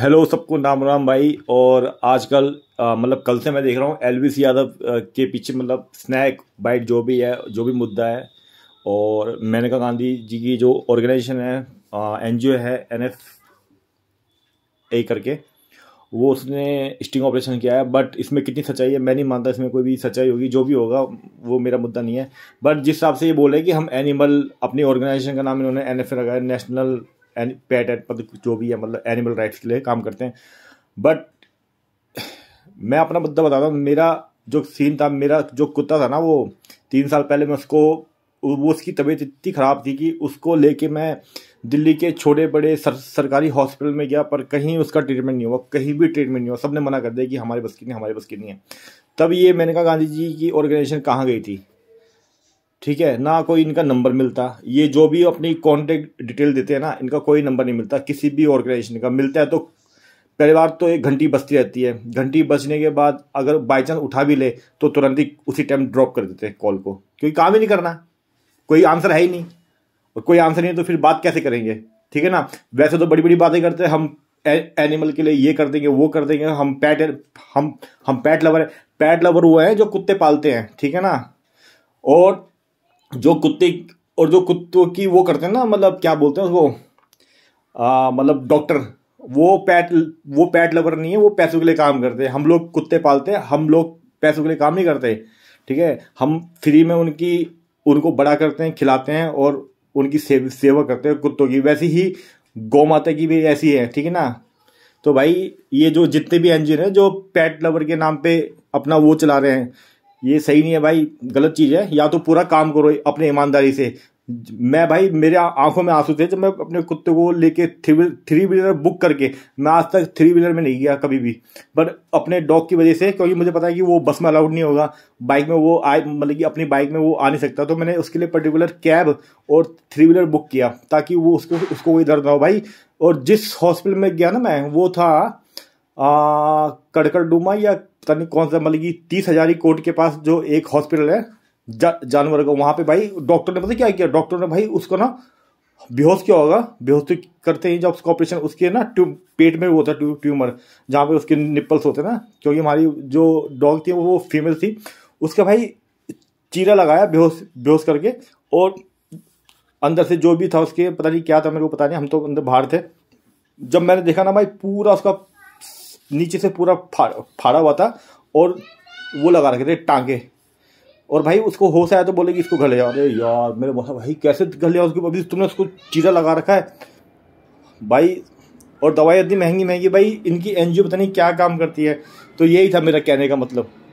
hello सबको नाम राम भाई और आजकल मतलब कल से मैं देख रहा हूँ सी यादव के पीछे मतलब स्नैक बाइट जो भी है जो भी मुद्दा है और मेनका गांधी जी की जो ऑर्गेनाइजेशन है एन है एन एफ ए करके वो उसने स्टिंग ऑपरेशन किया है बट इसमें कितनी सच्चाई है मैं नहीं मानता इसमें कोई भी सच्चाई होगी जो भी होगा वो मेरा मुद्दा नहीं है बट जिस हिसाब से ये बोले कि हम एनिमल अपनी ऑर्गेनाइजेशन का नाम इन्होंने एन एफ रखा है नेशनल पेट एट मतलब जो भी है मतलब एनिमल राइट्स के लिए काम करते हैं बट मैं अपना मुद्दा बताता हूँ मेरा जो सीन था मेरा जो कुत्ता था ना वो तीन साल पहले मैं उसको वो उसकी तबीयत इतनी ख़राब थी कि उसको लेके मैं दिल्ली के छोटे बड़े सर, सरकारी हॉस्पिटल में गया पर कहीं उसका ट्रीटमेंट नहीं हुआ कहीं भी ट्रीटमेंट नहीं हुआ सब ने मना कर दिया कि हमारे बस की नहीं हमारे बस की नहीं है तब ये मैंने कहा गांधी जी की ऑर्गेनाइजेशन कहाँ गई थी ठीक है ना कोई इनका नंबर मिलता ये जो भी अपनी कॉन्टेक्ट डिटेल देते हैं ना इनका कोई नंबर नहीं मिलता किसी भी ऑर्गेनाइजेशन का मिलता है तो पहली बार तो एक घंटी बजती रहती है घंटी बजने के बाद अगर बाई चांस उठा भी ले तो तुरंत ही उसी टाइम ड्रॉप कर देते हैं कॉल को क्योंकि काम ही नहीं करना कोई आंसर है ही नहीं और कोई आंसर नहीं तो फिर बात कैसे करेंगे ठीक है ना वैसे तो बड़ी बड़ी बातें करते हैं हम एनिमल के लिए ये कर देंगे वो कर देंगे हम पैट हम हम पैट लवर पैट लवर वो हैं जो कुत्ते पालते हैं ठीक है ना और जो कुत्ते और जो कुत्तों की वो करते हैं ना मतलब क्या बोलते हैं उसको मतलब डॉक्टर वो पैट वो पैट लवर नहीं है वो पैसों के लिए काम करते हैं हम लोग कुत्ते पालते हैं हम लोग पैसों के लिए काम नहीं करते ठीक है हम फ्री में उनकी उनको बड़ा करते हैं खिलाते हैं और उनकी सेव, सेवा करते हैं कुत्तों की वैसी ही गौ माता की भी ऐसी है ठीक है ना तो भाई ये जो जितने भी एन है जो पैट लवर के नाम पे अपना वो चला रहे हैं ये सही नहीं है भाई गलत चीज़ है या तो पूरा काम करो अपने ईमानदारी से मैं भाई मेरे आंखों में आंसू थे जब मैं अपने कुत्ते को लेके थ्री थ्री व्हीलर बुक करके मैं आज तक थ्री व्हीलर में नहीं गया कभी भी बट अपने डॉग की वजह से क्योंकि मुझे पता है कि वो बस में अलाउड नहीं होगा बाइक में वो आए मतलब कि अपनी बाइक में वो आ नहीं सकता तो मैंने उसके लिए पर्टिकुलर कैब और थ्री व्हीलर बुक किया ताकि वो उसको उसको कोई दर्द ना हो भाई और जिस हॉस्पिटल में गया ना मैं वो था कड़कड़डुमा या तनिक कौन सा मतलब कि तीस हजारी कोर्ट के पास जो एक हॉस्पिटल है जा, जानवर का वहाँ पे भाई डॉक्टर ने पता क्या किया डॉक्टर ने भाई उसको ना बेहोश क्या होगा बेहोश तो करते ही जब उसका ऑपरेशन उसके ना ट्यूब पेट में वो होता है ट्यूमर जहाँ पे उसके निप्पल्स होते ना क्योंकि हमारी जो डॉग थी वो फीमेल थी उसका भाई चीरा लगाया बेहोश बेहोश करके और अंदर से जो भी था उसके पता नहीं क्या था मेरे को पता नहीं हम तो अंदर बाहर थे जब मैंने देखा ना भाई पूरा उसका नीचे से पूरा फाड़ फाड़ा हुआ था और वो लगा रखे थे टांगे और भाई उसको होश आया तो बोले कि इसको घर ले जाओ अरे यार मेरे बोला भाई कैसे घर ले जाओ उसको अभी तुमने उसको चीरा लगा रखा है भाई और दवाई इतनी महंगी महंगी भाई इनकी एन पता नहीं क्या काम करती है तो यही था मेरा कहने का मतलब